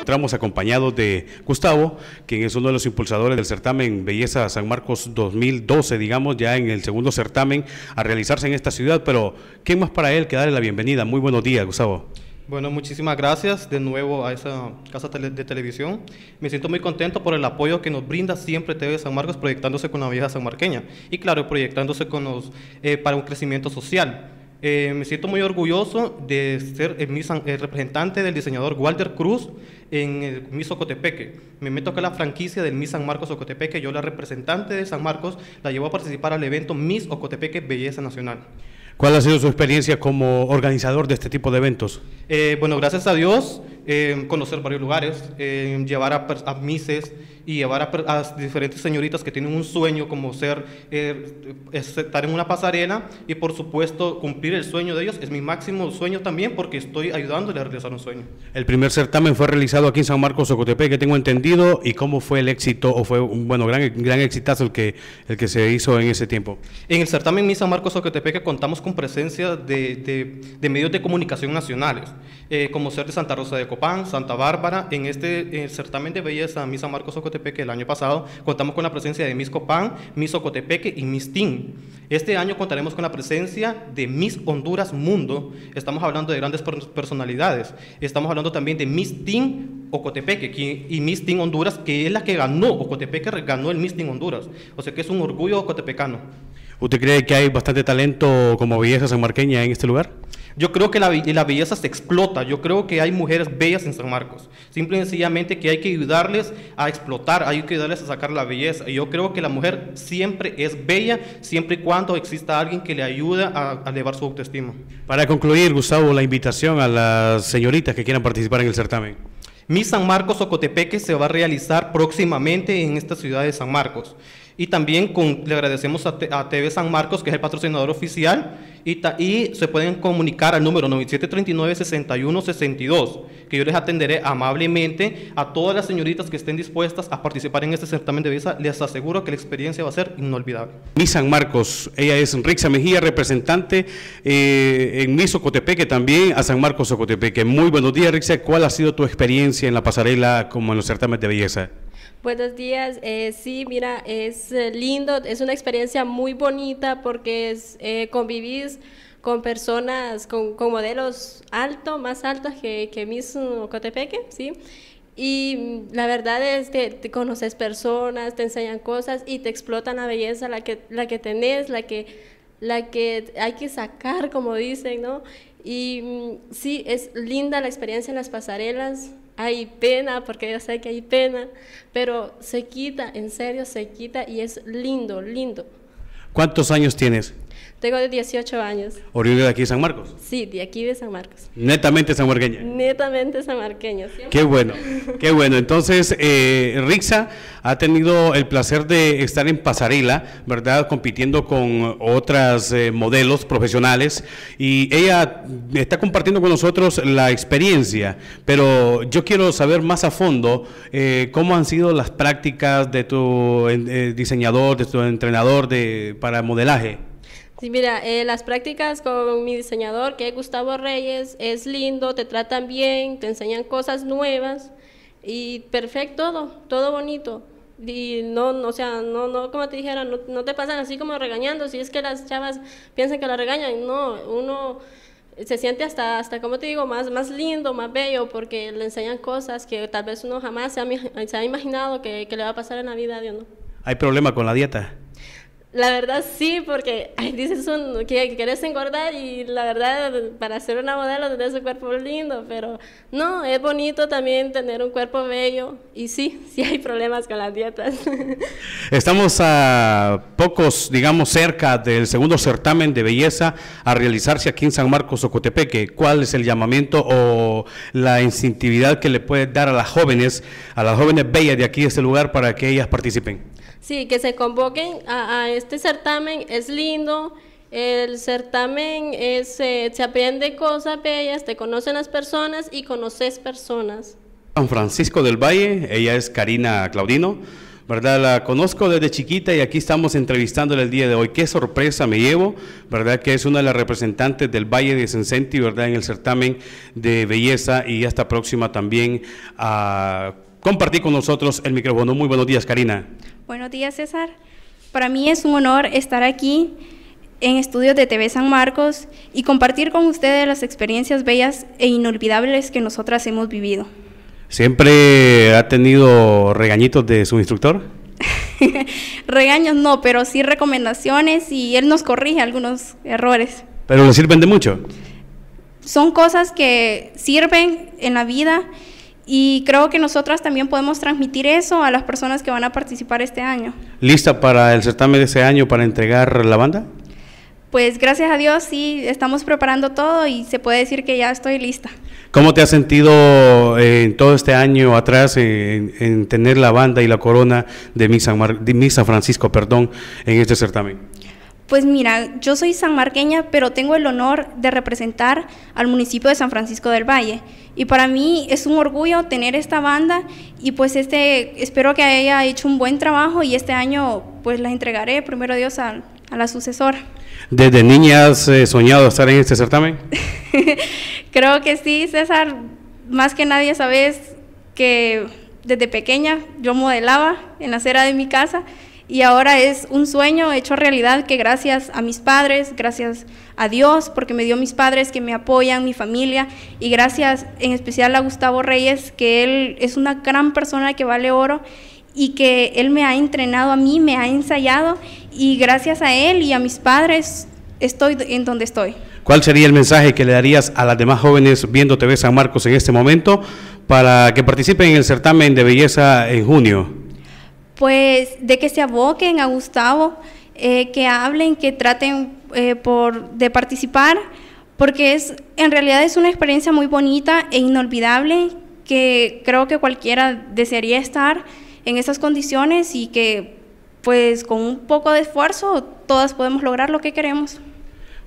Entramos acompañados de Gustavo, quien es uno de los impulsadores del certamen Belleza San Marcos 2012, digamos, ya en el segundo certamen a realizarse en esta ciudad. Pero, ¿qué más para él que darle la bienvenida? Muy buenos días, Gustavo. Bueno, muchísimas gracias de nuevo a esa casa de televisión. Me siento muy contento por el apoyo que nos brinda siempre TV San Marcos proyectándose con la san sanmarqueña y claro, proyectándose con los, eh, para un crecimiento social. Eh, me siento muy orgulloso de ser el, eh, eh, representante del diseñador Walter Cruz en el Ocotepeque. Me meto acá la franquicia del Miss San Marcos Ocotepeque. Yo, la representante de San Marcos, la llevo a participar al evento Miss Ocotepeque Belleza Nacional. ¿Cuál ha sido su experiencia como organizador de este tipo de eventos? bueno, gracias a Dios eh, conocer varios lugares, eh, llevar a, mises y llevar a, diferentes señoritas que tienen un sueño como ser, eh, estar en una pasarela y por supuesto cumplir el sueño de ellos. Es mi máximo sueño también porque estoy ayudándoles a realizar un sueño. El primer certamen fue realizado aquí en San Marcos, Socotepec, que tengo entendido, y cómo fue el éxito, o fue un bueno, gran, gran exitazo el que, el que se hizo en ese tiempo. En el certamen en San Marcos, Socotepec contamos con presencia de, de, de medios de comunicación nacionales, como ser de Santa Rosa de Copán, Santa Bárbara. En este eh, certamen de belleza San Marcos Ocotepeque el año pasado contamos con la presencia de Miss Copán, Miss Ocotepeque y Miss Team. Este año contaremos con la presencia de Miss Honduras Mundo. Estamos hablando de grandes personalidades. Estamos hablando también de Miss Team Ocotepeque y Miss Team Honduras, que es la que ganó, Ocotepeque ganó el Miss Team Honduras. O sea que es un orgullo ocotepecano. ¿Usted cree que hay bastante talento como belleza sanmarqueña en este lugar? Yo creo que la, la, belleza se explota. Yo creo que hay mujeres bellas en San Marcos. Simple y sencillamente que hay que ayudarles a explotar, hay que ayudarles a sacar la belleza. Y yo creo que la mujer siempre es bella, siempre y cuando exista alguien que le ayude a, a elevar su autoestima. Para concluir, Gustavo, la invitación a las señoritas que quieran participar en el certamen. Mi San Marcos Ocotepeque se va a realizar próximamente en esta ciudad de San Marcos. Y también le agradecemos a, TV San Marcos, que es el patrocinador oficial, y, se pueden comunicar al número 9739-6162, que yo les atenderé amablemente a todas las señoritas que estén dispuestas a participar en este certamen de belleza. Les aseguro que la experiencia va a ser inolvidable. Mi San Marcos, ella es Rixa Mejía, representante eh, en Miss también a San Marcos Ocotepeque. Muy buenos días, Rixa. ¿Cuál ha sido tu experiencia en la pasarela como en los certámenes de belleza? Buenos días, eh, sí, mira, es eh, lindo, es una experiencia muy bonita porque es, eh, convivís con personas, con, modelos altos, más altos que, que mm, Cotepeque, ¿sí? Y mm, la verdad es que te conoces personas, te enseñan cosas y te explotan la belleza, la que, la tenés, la que, la que hay que sacar, como dicen, ¿no? Y mm, sí, es linda la experiencia en las pasarelas, hay pena, porque yo sé que hay pena, pero se quita, en serio se quita y es lindo, lindo. ¿Cuántos años tienes? Tengo 18 años. ¿Oriundo de aquí de San Marcos? Sí, de aquí de San Marcos. Netamente sanmarqueña. Netamente sanmarqueña. Qué bueno, qué bueno. Entonces, eh, Rixa ha tenido el placer de estar en pasarela, ¿verdad? Compitiendo con otras eh, modelos profesionales y ella está compartiendo con nosotros la experiencia, pero yo quiero saber más a fondo eh, cómo han sido las prácticas de tu diseñador, de tu entrenador de, para modelaje. Sí, mira, eh, las prácticas con mi diseñador, que es Gustavo Reyes, es lindo, te tratan bien, te enseñan cosas nuevas y perfecto todo, todo bonito. Y no, no o sea, no, no, como te dijera, no, te pasan así como regañando, si es que las chavas piensan que la regañan, no, uno se siente hasta, hasta como te digo, más, más lindo, más bello, porque le enseñan cosas que tal vez uno jamás se ha, imaginado que, que, le va a pasar en la vida de uno. ¿Hay problema con la dieta? La verdad sí, porque dices que quieres engordar y la verdad para ser una modelo tienes un cuerpo lindo, pero no, es bonito también tener un cuerpo bello y sí, sí hay problemas con las dietas. Estamos a pocos, digamos, cerca del segundo certamen de belleza a realizarse aquí en San Marcos Ocotepeque. ¿Cuál es el llamamiento o la incentividad que le puede dar a las jóvenes, a las jóvenes bellas de aquí de este lugar para que ellas participen? Sí, que se convoquen a este certamen es lindo, el certamen es, eh, se aprende cosas bellas, te conocen las personas y conoces personas. San Francisco del Valle, ella es Karina Claudino. ¿verdad? La conozco desde chiquita y aquí estamos entrevistándola el día de hoy. Qué sorpresa me llevo, ¿verdad? Que es una de las representantes del Valle de Sencenti, ¿verdad? En el certamen de belleza y hasta próxima también a compartir con nosotros el micrófono. Muy buenos días, Karina. Buenos días, César. Para mí es un honor estar aquí en estudios de TV San Marcos y compartir con ustedes las experiencias bellas e inolvidables que nosotras hemos vivido. ¿Siempre ha tenido regañitos de su instructor? Regaños no, pero sí recomendaciones y él nos corrige algunos errores. ¿Pero le sirven de mucho? Son cosas que sirven en la vida y creo que nosotras también podemos transmitir eso a las personas que van a participar este año. ¿Lista para el certamen de este año para entregar la banda? Pues gracias a Dios sí, estamos preparando todo y se puede decir que ya estoy lista. ¿Cómo te has sentido eh, en todo este año atrás eh, en, tener la banda y la corona de Misa, San de Misa Francisco perdón, en este certamen? Pues mira, yo soy sanmarqueña, pero tengo el honor de representar al municipio de San Francisco del Valle. Y para mí es un orgullo tener esta banda y pues este, espero que haya hecho un buen trabajo y este año pues la entregaré, primero Dios, a, la sucesora. ¿Desde niña has eh, soñado estar en este certamen? Creo que sí, César. Más que nadie sabes que desde pequeña yo modelaba en la acera de mi casa y ahora es un sueño hecho realidad que gracias a mis padres, gracias a Dios, porque me dio mis padres que me apoyan, mi familia, y gracias en especial a Gustavo Reyes, que él es una gran persona que vale oro y que él me ha entrenado a mí, me ha ensayado, y gracias a él y a mis padres estoy en donde estoy. ¿Cuál sería el mensaje que le darías a las demás jóvenes viendo TV San Marcos en este momento para que participen en el certamen de belleza en junio? pues de que se aboquen a Gustavo, eh, que hablen, que traten eh, por, de participar, porque es, en realidad es una experiencia muy bonita e inolvidable, que creo que cualquiera desearía estar en esas condiciones y que pues con un poco de esfuerzo todas podemos lograr lo que queremos.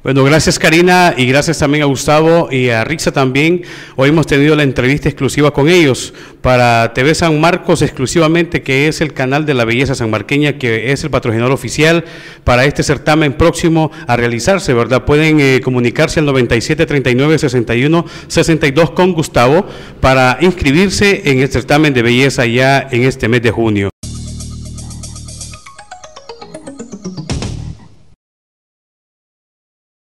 Bueno, gracias Karina y gracias también a Gustavo y a Rixa también. Hoy hemos tenido la entrevista exclusiva con ellos para TV San Marcos exclusivamente, que es el canal de la belleza sanmarqueña, que es el patrocinador oficial para este certamen próximo a realizarse, ¿verdad? Pueden eh, comunicarse al 97 39 61 62 con Gustavo para inscribirse en el certamen de belleza ya en este mes de junio.